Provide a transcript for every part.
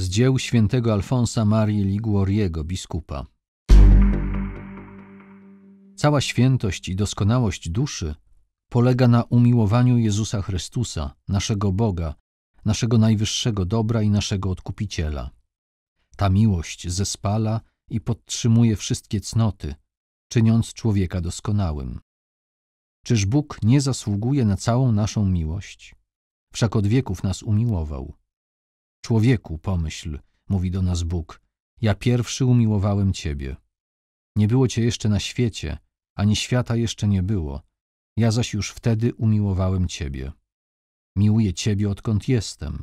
z dzieł świętego Alfonsa Marii Liguoriego, biskupa. Cała świętość i doskonałość duszy polega na umiłowaniu Jezusa Chrystusa, naszego Boga, naszego najwyższego dobra i naszego odkupiciela. Ta miłość zespala i podtrzymuje wszystkie cnoty, czyniąc człowieka doskonałym. Czyż Bóg nie zasługuje na całą naszą miłość? Wszak od wieków nas umiłował. Człowieku, pomyśl, mówi do nas Bóg, ja pierwszy umiłowałem Ciebie. Nie było Cię jeszcze na świecie, ani świata jeszcze nie było, ja zaś już wtedy umiłowałem Ciebie. Miłuję Ciebie, odkąd jestem.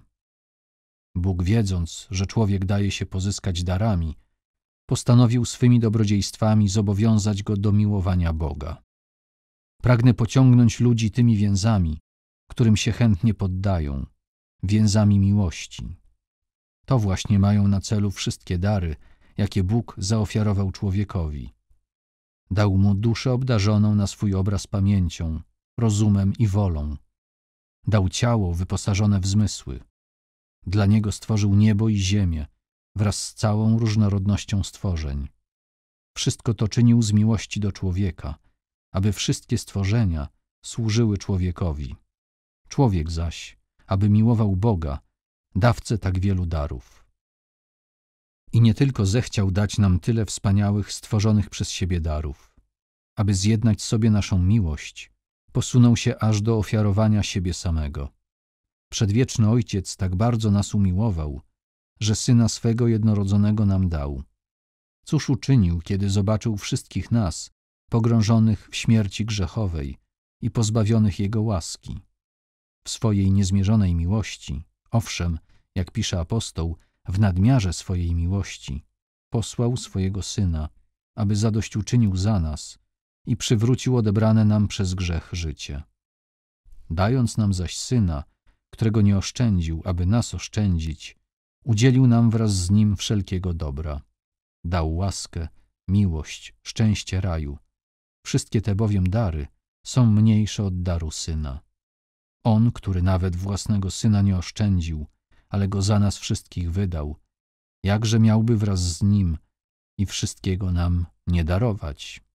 Bóg, wiedząc, że człowiek daje się pozyskać darami, postanowił swymi dobrodziejstwami zobowiązać go do miłowania Boga. Pragnę pociągnąć ludzi tymi więzami, którym się chętnie poddają, więzami miłości. To właśnie mają na celu wszystkie dary, jakie Bóg zaofiarował człowiekowi. Dał mu duszę obdarzoną na swój obraz pamięcią, rozumem i wolą. Dał ciało wyposażone w zmysły. Dla niego stworzył niebo i ziemię, wraz z całą różnorodnością stworzeń. Wszystko to czynił z miłości do człowieka, aby wszystkie stworzenia służyły człowiekowi. Człowiek zaś, aby miłował Boga dawcę tak wielu darów. I nie tylko zechciał dać nam tyle wspaniałych, stworzonych przez siebie darów, aby zjednać sobie naszą miłość, posunął się aż do ofiarowania siebie samego. Przedwieczny Ojciec tak bardzo nas umiłował, że Syna swego jednorodzonego nam dał. Cóż uczynił, kiedy zobaczył wszystkich nas, pogrążonych w śmierci grzechowej i pozbawionych Jego łaski? W swojej niezmierzonej miłości Owszem, jak pisze apostoł, w nadmiarze swojej miłości posłał swojego Syna, aby zadośćuczynił za nas i przywrócił odebrane nam przez grzech życie. Dając nam zaś Syna, którego nie oszczędził, aby nas oszczędzić, udzielił nam wraz z Nim wszelkiego dobra. Dał łaskę, miłość, szczęście raju. Wszystkie te bowiem dary są mniejsze od daru Syna. On, który nawet własnego syna nie oszczędził, ale go za nas wszystkich wydał, jakże miałby wraz z nim i wszystkiego nam nie darować?